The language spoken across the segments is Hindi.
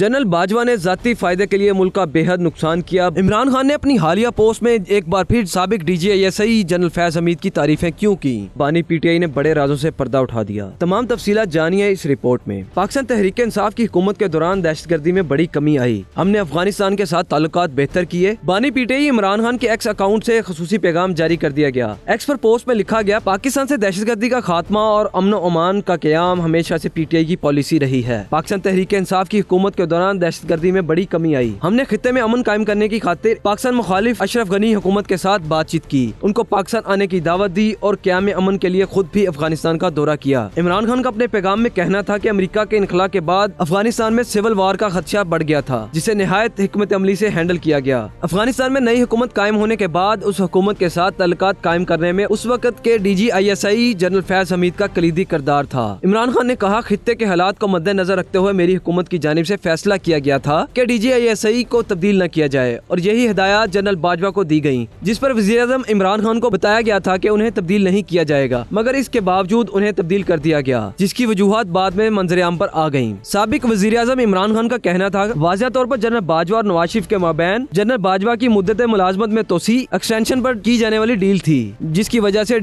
जनरल बाजवा ने जाती फायदे के लिए मुल्क का बेहद नुकसान किया इमरान खान ने अपनी हालिया पोस्ट में एक बार फिर सबक D DGSI general Faiz Hameed की तारीफें क्यों की बानी पीटीआई ने बड़े राजों से पर्दा उठा दिया तमाम तफसीला जानिए इस रिपोर्ट में पाकिस्तान तहरीक इंसाफ की हुकूमत के दौरान दहशत गर्दी में बड़ी कमी आई हमने अफगानिस्तान के साथ ताल्लुक बेहतर किए बानी पीटीआई इमरान खान के एक्स अकाउंट ऐसी खसूसी पैगाम जारी कर दिया गया एक्स पर पोस्ट में लिखा गया पाकिस्तान ऐसी दहशत गर्दी का खात्मा और अमन अमान का क्याम हमेशा ऐसी पीटीआई की पॉलिसी रही है पाकिस्तान तहरीक इंसाफ की हुकूमत के दौरान गर्दी में बड़ी कमी आई हमने खत्े में अमन कायम करने की खातिर पाकिस्तान मुखालिफ अशरफ गनी हुकूमत के साथ बातचीत की उनको पाकिस्तान आने की दावत दी और क्याम अमन के लिए खुद भी अफगानिस्तान का दौरा किया इमरान खान का अपने पैगाम में कहना था की अमरीका के इनखला के बाद अफगानिस्तान में सिविल वार का खदशा बढ़ गया था जिसे नहायत हमत अमली ऐसी हैंडल किया गया अफगानिस्तान में नई हुकूमत कायम होने के बाद उस हुकूमत के साथ तलक कायम करने में उस वक्त के D G I S I general Faiz Hameed का कलीदी करदार था इमरान खान ने कहा खत्े के हालात को मद्देनजर रखते हुए मेरी हुकूमत की जानब ऐसी फैसला किया गया था कि डीजीआईएसआई को तब्दील न किया जाए और यही हिदायत जनरल बाजवा को दी गयी जिस पर वजी अजम इमरान खान को बताया गया था की उन्हें तब्दील नहीं किया जाएगा मगर इसके बावजूद उन्हें तब्दील कर दिया गया जिसकी वजूहत बाद में मंजर आम आरोप आ गयी सबक वजी अजम इमरान खान का कहना था वाजिया तौर पर जनरल बाजवा और नवाज शरीफ के माबैन जनरल बाजवा की मुद्दत मुलाजमत में तोसी एक्सटेंशन पर की जाने वाली डील थी जिसकी वजह से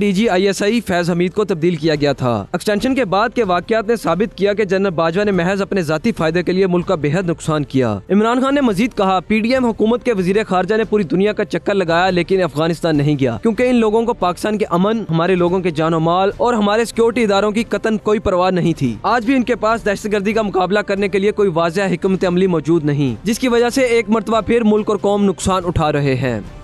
एस आई फैज हमीद को तब्दील किया गया था एक्सटेंशन के बाद के वाकत ने साबित किया कि जनरल बाजवा ने महज अपने जाती फायदे के लिए मुल्क का बेहद नुकसान किया इमरान खान ने मजीद कहा पी डी एम हुकूमत के वजीर खारजा ने पूरी दुनिया का चक्कर लगाया लेकिन अफगानिस्तान नहीं गया क्यूँकी इन लोगों को पाकिस्तान के अमन हमारे लोगों के जानो माल और हमारे सिक्योरिटी इदारों की कतन कोई परवाह नहीं थी आज भी इनके पास दहशत गर्दी का मुकाबला करने के लिए कोई वाजह हिकमत अमली मौजूद नहीं जिसकी वजह ऐसी एक मरतबा फिर मुल्क और कौम नुकसान उठा रहे हैं